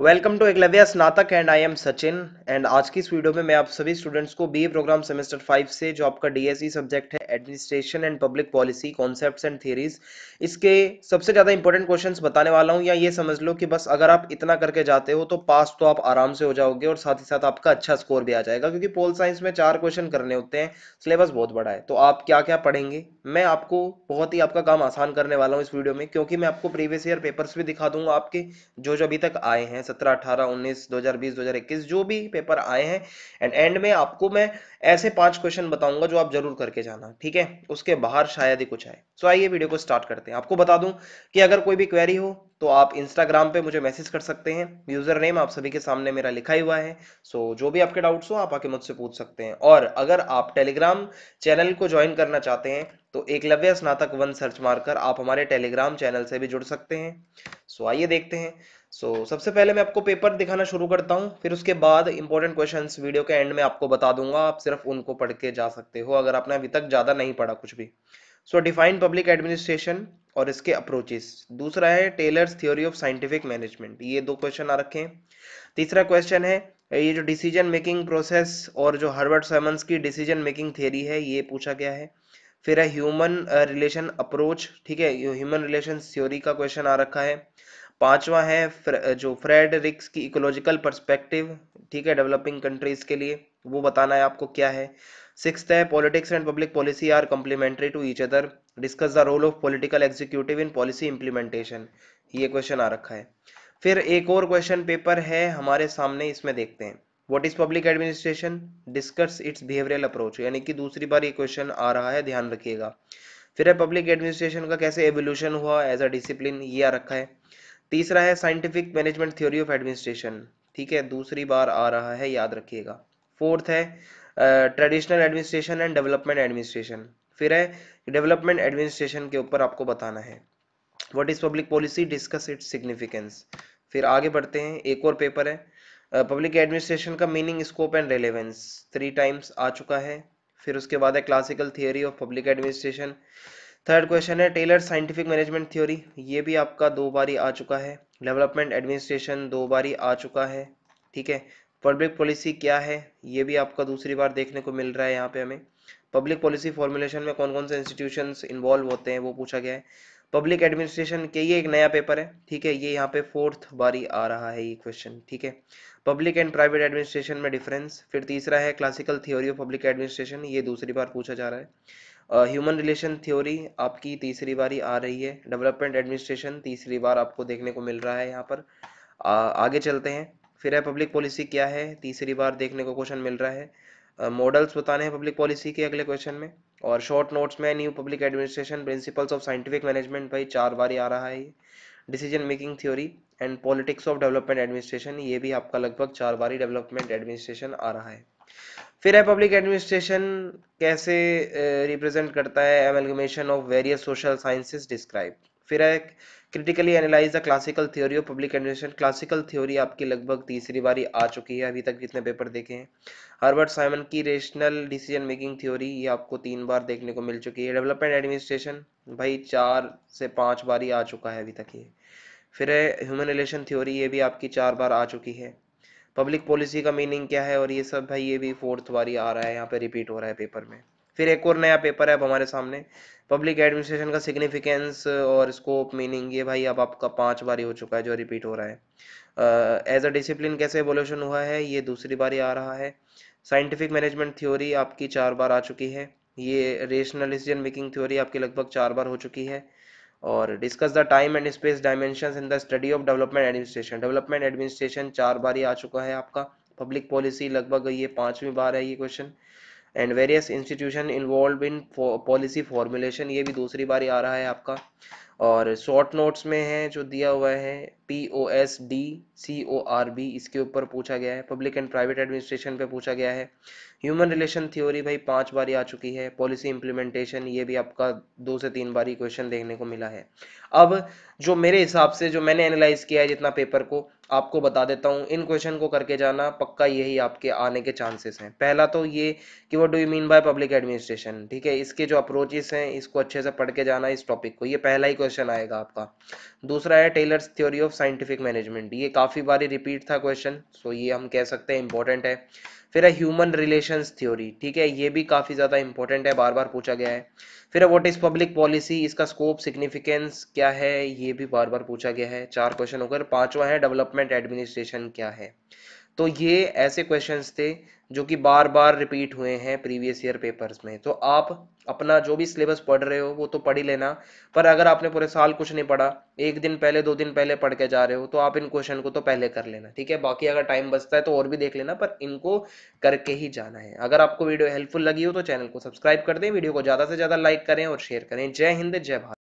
welcome to Eklavya Snatak and I am Sachin and आज की इस वीडियो में मैं आप सभी स्टूडेंट्स को बी प्रोग्राम सेमेस्टर फाइव से जो आपका डीएसई सब्जेक्ट e है administration and public policy concepts and theories इसके सबसे ज़्यादा इंपॉर्टेंट क्वेश्चंस बताने वाला हूँ या ये समझ लो कि बस अगर आप इतना करके जाते हो तो पास तो आप आराम से हो जाओगे और साथ ही साथ आपका अच्छा स्कोर भी आ जाएगा क्योंकि पोल साइंस में चार क्वेश्चन करने होते हैं सिलेबस बहुत बड़ा है तो आप क्या क्या पढ़ेंगे मैं आपको बहुत ही आपका काम आसान करने वाला हूँ इस वीडियो में क्योंकि मैं आपको प्रीवियस ईयर पेपर्स भी दिखा दूंगा आपके जो जो अभी तक आए हैं सत्रह अठारह उन्नीस दो हजार बीस दो हजार इक्कीस जो भी पेपर आए हैं एंड एंड में आपको मैं ऐसे पांच क्वेश्चन बताऊंगा जो आप जरूर करके जाना ठीक है उसके बाहर शायद ही कुछ आए सो आइए वीडियो को स्टार्ट करते हैं आपको बता दूं कि अगर कोई भी क्वेरी हो तो आप इंस्टाग्राम पे मुझे मैसेज कर सकते हैं यूजर नेम आप सभी के सामने मेरा लिखा ही हुआ है सो so, जो भी आपके डाउट्स हो आप आके मुझसे पूछ सकते हैं और अगर आप टेलीग्राम चैनल को ज्वाइन करना चाहते हैं तो एकलव्य स्नातक वन सर्च मारकर आप हमारे टेलीग्राम चैनल से भी जुड़ सकते हैं सो so, आइए देखते हैं सो so, सबसे पहले मैं आपको पेपर दिखाना शुरू करता हूँ फिर उसके बाद इंपॉर्टेंट क्वेश्चन वीडियो के एंड में आपको बता दूंगा आप सिर्फ उनको पढ़ के जा सकते हो अगर आपने अभी तक ज़्यादा नहीं पढ़ा कुछ भी सो डिफाइन पब्लिक एडमिनिस्ट्रेशन और इसके अप्रोचेस दूसरा है Taylor's theory of scientific management ये दो क्वेश्चन आ रखे हैं तीसरा क्वेश्चन है ये जो डिसीजन मेकिंग प्रोसेस और जो हर्बर्ट सैमन्स की डिसीजन मेकिंग थ्योरी है ये पूछा गया है फिर है ह्यूमन रिलेशन अप्रोच ठीक है ह्यूमन रिलेशन थ्योरी का क्वेश्चन आ रखा है पांचवा है फ्र, जो फ्रेड रिक्स की इकोलॉजिकल परस्पेक्टिव ठीक है डेवलपिंग कंट्रीज के लिए वो बताना है आपको क्या है सिक्स है politics and public policy are complementary to each other discuss the role of political executive in policy implementation ये क्वेश्चन आ रखा है फिर एक और क्वेश्चन पेपर है हमारे सामने इसमें देखते हैं what is public administration discuss its behavioural approach यानी कि दूसरी बार ये क्वेश्चन आ रहा है ध्यान रखिएगा फिर है पब्लिक एडमिनिस्ट्रेशन का कैसे एवोल्यूशन हुआ एज अ डिसिप्लिन ये आ रखा है तीसरा है scientific management theory of administration ठीक है दूसरी बार आ रहा है याद रखिएगा फोर्थ है traditional administration and development administration फिर है डेवलपमेंट एडमिनिस्ट्रेशन के ऊपर आपको बताना है what is public policy discuss its significance फिर आगे बढ़ते हैं एक और पेपर है पब्लिक uh, एडमिनिस्ट्रेशन का meaning scope and relevance three times आ चुका है फिर उसके बाद है classical theory of public administration third question है टेलर साइंटिफिक मैनेजमेंट थ्योरी ये भी आपका दो बारी आ चुका है डेवलपमेंट एडमिनिस्ट्रेशन दो बारी आ चुका है ठीक है पब्लिक पॉलिसी क्या है ये भी आपका दूसरी बार देखने को मिल रहा है यहाँ पे हमें पब्लिक पॉलिसी फॉर्मुलेशन में कौन कौन से इंस्टीट्यूशन इन्वॉल्व होते हैं वो पूछा गया है पब्लिक एडमिनिस्ट्रेशन के ये एक नया पेपर है ठीक है ये यहाँ पे फोर्थ बारी आ रहा है ये क्वेश्चन ठीक है पब्लिक एंड प्राइवेट एडमिनिस्ट्रेशन में डिफरेंस फिर तीसरा है classical theory of public administration ये दूसरी बार पूछा जा रहा है ह्यूमन रिलेशन थ्योरी आपकी तीसरी बारी आ रही है डेवलपमेंट एडमिनिस्ट्रेशन तीसरी बार आपको देखने को मिल रहा है यहाँ पर आ, आगे चलते हैं फिर है पब्लिक पॉलिसी क्या है तीसरी बार देखने को क्वेश्चन मिल रहा है मॉडल्स बताने हैं पब्लिक पॉलिसी के अगले क्वेश्चन में और शॉर्ट नोट्स में new public administration principles of scientific management भाई चार बार आ रहा है decision making theory and politics of development administration ये भी आपका लगभग चार बारी डेवलपमेंट एडमिनिस्ट्रेशन आ रहा है फिर है पब्लिक एडमिनिस्ट्रेशन कैसे रिप्रेजेंट करता है amalgamation of various social sciences describe फिर है critically analyse the classical theory of public administration classical theory आपकी लगभग तीसरी बारी आ चुकी है अभी तक जितने पेपर देखे हैं हर्बर्ट साइमन की रेशनल डिसीजन मेकिंग थ्योरी ये आपको तीन बार देखने को मिल चुकी है डेवलपमेंट एडमिनिस्ट्रेशन भाई चार से पाँच बार आ चुका है अभी तक ये फिर है ह्यूमन रिलेशन थ्योरी ये भी आपकी चार बार आ चुकी है पब्लिक पॉलिसी का मीनिंग क्या है और ये सब भाई ये भी फोर्थ बारी आ रहा है यहाँ पे रिपीट हो रहा है पेपर में फिर एक और नया पेपर है अब हमारे सामने पब्लिक एडमिनिस्ट्रेशन का सिग्निफिकेंस और स्कोप मीनिंग ये भाई अब आपका पांच बारी हो चुका है जो रिपीट हो रहा है एज अ डिसिप्लिन कैसे एवोल्यूशन हुआ है ये दूसरी बारी आ रहा है साइंटिफिक मैनेजमेंट थ्योरी आपकी चार बार आ चुकी है ये रेशनल डिसीजन मेकिंग थ्योरी आपकी लगभग चार बार हो चुकी है और discuss the time and space dimension in the study of development administration development administration चार बार ही आ चुका है आपका पब्लिक पॉलिसी लगभग ये पांचवी बार है ये question and various institution involve in policy formulation ये भी दूसरी बार ही आ रहा है आपका और शॉर्ट नोट्स में है जो दिया हुआ है P O S D C O R B इसके ऊपर पूछा गया है पब्लिक एंड प्राइवेट एडमिनिस्ट्रेशन पे पूछा गया है ह्यूमन रिलेशन थ्योरी भाई पांच बारी आ चुकी है पॉलिसी इंप्लीमेंटेशन ये भी आपका दो से तीन बारी क्वेश्चन देखने को मिला है अब जो मेरे हिसाब से जो मैंने एनालाइज किया है जितना पेपर को आपको बता देता हूँ इन क्वेश्चन को करके जाना पक्का यही आपके आने के चांसेस हैं पहला तो ये कि वो do you mean by public administration ठीक है इसके जो अप्रोचेस हैं इसको अच्छे से पढ़ के जाना इस टॉपिक को ये पहला ही क्वेश्चन आएगा आपका दूसरा है Taylor's theory of scientific management ये काफ़ी बारी रिपीट था क्वेश्चन सो ये हम कह सकते हैं इंपॉर्टेंट है फिर है ह्यूमन रिलेशंस थ्योरी ठीक है ये भी काफ़ी ज़्यादा इंपॉर्टेंट है बार बार पूछा गया है फिर है वॉट इज़ पब्लिक पॉलिसी इसका स्कोप सिग्निफिकेंस क्या है ये भी बार बार पूछा गया है चार क्वेश्चन होकर पांचवा है डेवलपमेंट एडमिनिस्ट्रेशन क्या है तो ये ऐसे क्वेश्चन थे जो कि बार बार रिपीट हुए हैं प्रीवियस ईयर पेपर्स में तो आप अपना जो भी सिलेबस पढ़ रहे हो वो तो पढ़ ही लेना पर अगर आपने पूरे साल कुछ नहीं पढ़ा एक दिन पहले दो दिन पहले पढ़ के जा रहे हो तो आप इन क्वेश्चन को तो पहले कर लेना ठीक है बाकी अगर टाइम बचता है तो और भी देख लेना पर इनको करके ही जाना है अगर आपको वीडियो हेल्पफुल लगी हो तो चैनल को सब्सक्राइब कर दें वीडियो को ज़्यादा से ज़्यादा लाइक करें और शेयर करें जय हिंद जय भारत